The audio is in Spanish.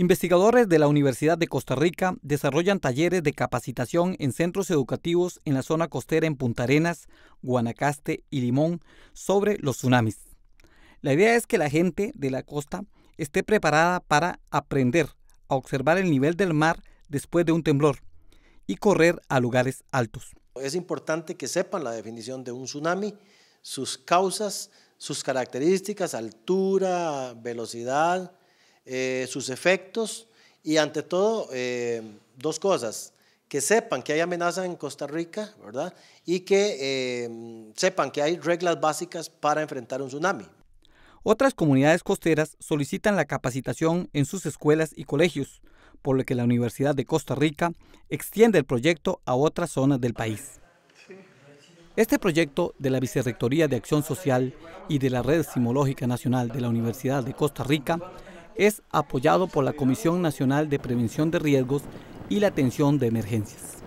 Investigadores de la Universidad de Costa Rica desarrollan talleres de capacitación en centros educativos en la zona costera en Punta Arenas, Guanacaste y Limón sobre los tsunamis. La idea es que la gente de la costa esté preparada para aprender a observar el nivel del mar después de un temblor y correr a lugares altos. Es importante que sepan la definición de un tsunami, sus causas, sus características, altura, velocidad, eh, sus efectos y ante todo, eh, dos cosas, que sepan que hay amenaza en Costa Rica, ¿verdad? Y que eh, sepan que hay reglas básicas para enfrentar un tsunami. Otras comunidades costeras solicitan la capacitación en sus escuelas y colegios, por lo que la Universidad de Costa Rica extiende el proyecto a otras zonas del país. Este proyecto de la Vicerrectoría de Acción Social y de la Red Simológica Nacional de la Universidad de Costa Rica es apoyado por la Comisión Nacional de Prevención de Riesgos y la Atención de Emergencias.